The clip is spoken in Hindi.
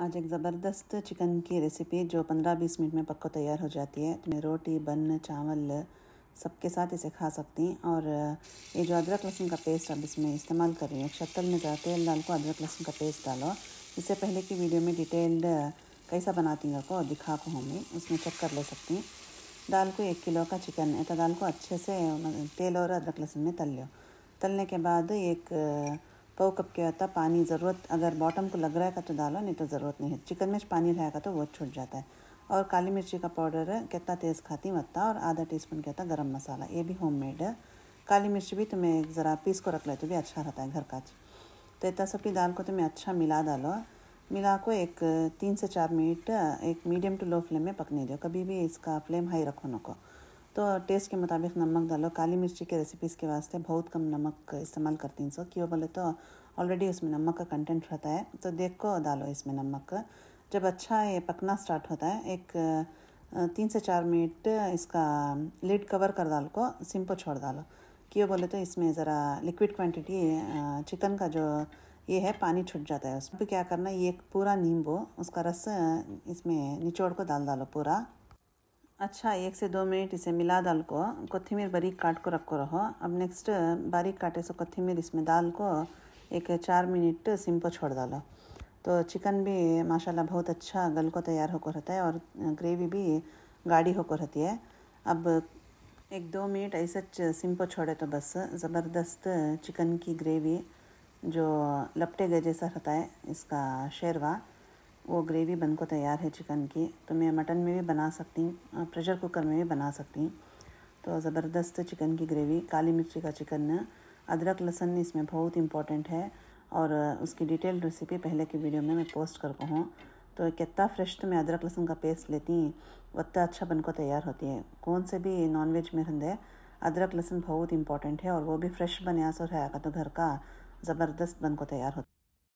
आज एक ज़बरदस्त चिकन की रेसिपी जो 15-20 मिनट में पक्को तैयार हो जाती है तो मैं रोटी बन चावल सबके साथ इसे खा सकती हैं और ये जो अदरक लहसुन का पेस्ट अब इसमें इस्तेमाल कर रही हूँ शक्ल में जाते तेल डाल को अदरक लहसुन का पेस्ट डालो इससे पहले की वीडियो में डिटेल्ड कैसा बनाती हूँ आपको और दिखा को होंगी उसमें चेक कर ले सकती हूँ दाल को एक किलो का चिकन है तो दाल को अच्छे से तेल और अदरक लहसुन में तल लो तलने के बाद एक पाव कप क्या होता है पानी ज़रूरत अगर बॉटम को लग रहा है तो डालो नहीं तो ज़रूरत नहीं है चिकन मिर्च पानी रहेगा तो वो छूट जाता है और काली मिर्ची का पाउडर है कितना तेज़ खाती हूँ अत्ता और आधा टी स्पून क्या होता है गर्म मसाला ये भी होम मेड है काली मिर्च भी तुम्हें एक ज़रा पीस को रख ले तो भी अच्छा रहता है घर का तो इतना सब की दाल को तुम्हें अच्छा मिला डालो मिला को एक तीन से चार मिनट एक मीडियम टू लो फ्लेम में पकने दो कभी भी इसका फ्लेम हाई रखो नको तो टेस्ट के मुताबिक नमक डालो काली मिर्ची के रेसिपीज़ के वास्ते बहुत कम नमक इस्तेमाल करती हूँ सो क्यों बोले तो ऑलरेडी उसमें नमक का कंटेंट रहता है तो देख को डालो इसमें नमक जब अच्छा ये पकना स्टार्ट होता है एक तीन से चार मिनट इसका लिड कवर कर डाल को सिंपल छोड़ डालो क्यों बोले तो इसमें ज़रा लिक्विड क्वांटिटी चिकन का जो ये है पानी छूट जाता है उसमें क्या करना है एक पूरा नींबू उसका रस इसमें निचोड़ को डाल डालो पूरा अच्छा एक से दो मिनट इसे मिला दाल को कोथिमीर बारीक काट को रखो रहो अब नेक्स्ट बारीक काटे से कोथिमीर इसमें दाल को एक चार मिनट सिम पर छोड़ डालो तो चिकन भी माशाल्लाह बहुत अच्छा गल को तैयार होकर रहता है और ग्रेवी भी गाढ़ी होकर रहती है अब एक दो मिनट ऐसे सिम पर छोड़े तो बस ज़बरदस्त चिकन की ग्रेवी जो लपटे गए जैसा रहता है इसका शेरवा वो ग्रेवी बन को तैयार है चिकन की तो मैं मटन में भी बना सकती हूँ प्रेशर कुकर में भी बना सकती हूँ तो ज़बरदस्त चिकन की ग्रेवी काली मिर्ची का चिकन अदरक लहसन इसमें बहुत इंपॉर्टेंट है और उसकी डिटेल रेसिपी पहले की वीडियो में मैं पोस्ट कर हूँ तो कितना फ्रेश तो मैं अदरक लहसुन का पेस्ट लेती हूँ उतना अच्छा बन को तैयार होती है कौन से भी नॉनवेज में रंधे अदरक लहसुन बहुत इंपॉर्टेंट है और वो भी फ्रेश बनाया सो रहेगा तो घर का ज़बरदस्त बन को तैयार होता है